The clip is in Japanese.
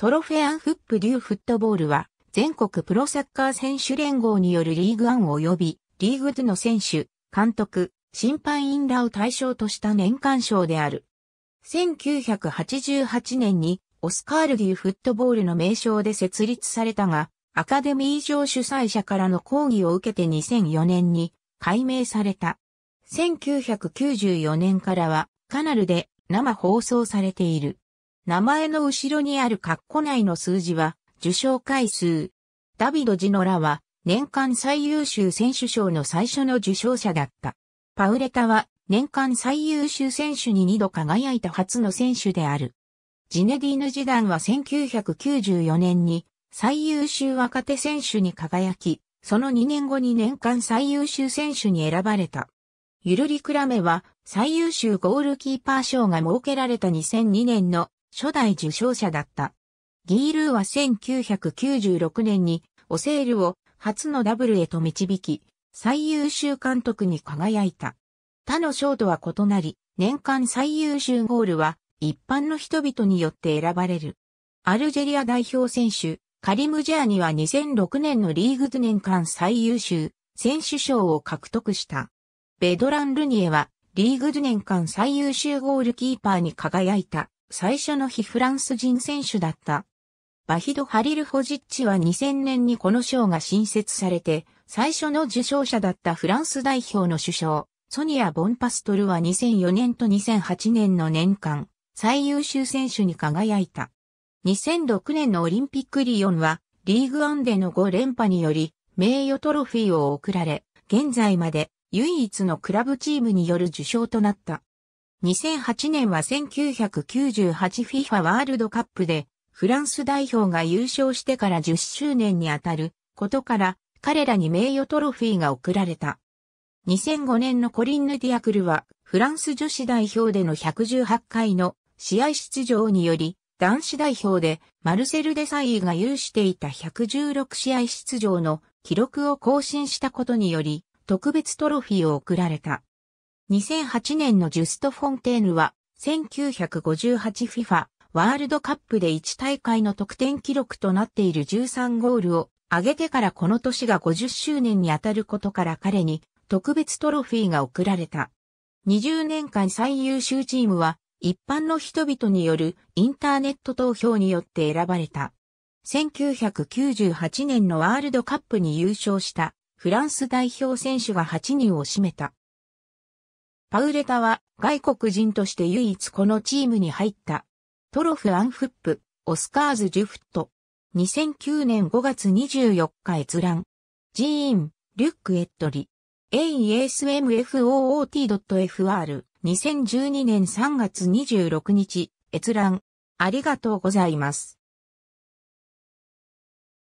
トロフェアンフップデューフットボールは、全国プロサッカー選手連合によるリーグ1及び、リーグ2の選手、監督、審判員らを対象とした年間賞である。1988年に、オスカールデューフットボールの名称で設立されたが、アカデミー上主催者からの抗議を受けて2004年に改名された。1994年からは、カナルで生放送されている。名前の後ろにある括弧内の数字は、受賞回数。ダビド・ジノラは、年間最優秀選手賞の最初の受賞者だった。パウレタは、年間最優秀選手に2度輝いた初の選手である。ジネディーヌ・ジダンは1994年に最優秀若手選手に輝き、その2年後に年間最優秀選手に選ばれた。ゆるりくらめは最優秀ゴールキーパー賞が設けられた2002年の初代受賞者だった。ギールーは1996年にオセールを初のダブルへと導き、最優秀監督に輝いた。他の賞とは異なり、年間最優秀ゴールは一般の人々によって選ばれる。アルジェリア代表選手、カリムジャーニは2006年のリーグズ年間最優秀選手賞を獲得した。ベドラン・ルニエはリーグズ年間最優秀ゴールキーパーに輝いた。最初の非フランス人選手だった。バヒド・ハリル・ホジッチは2000年にこの賞が新設されて、最初の受賞者だったフランス代表の首相、ソニア・ボンパストルは2004年と2008年の年間、最優秀選手に輝いた。2006年のオリンピックリオンは、リーグアンデの5連覇により、名誉トロフィーを贈られ、現在まで唯一のクラブチームによる受賞となった。2008年は 1998FIFA ワールドカップでフランス代表が優勝してから10周年にあたることから彼らに名誉トロフィーが贈られた。2005年のコリンヌ・ディアクルはフランス女子代表での118回の試合出場により男子代表でマルセル・デサイが有していた116試合出場の記録を更新したことにより特別トロフィーを贈られた。2008年のジュスト・フォンテーヌは、1958FIFA ワールドカップで1大会の得点記録となっている13ゴールを上げてからこの年が50周年にあたることから彼に特別トロフィーが贈られた。20年間最優秀チームは一般の人々によるインターネット投票によって選ばれた。1998年のワールドカップに優勝したフランス代表選手が8人を占めた。パウレタは外国人として唯一このチームに入った。トロフ・アンフップ、オスカーズ・ジュフット。2009年5月24日閲覧。ジーン、リュック・エットリ。aesmfoot.fr。2012年3月26日、閲覧。ありがとうございます。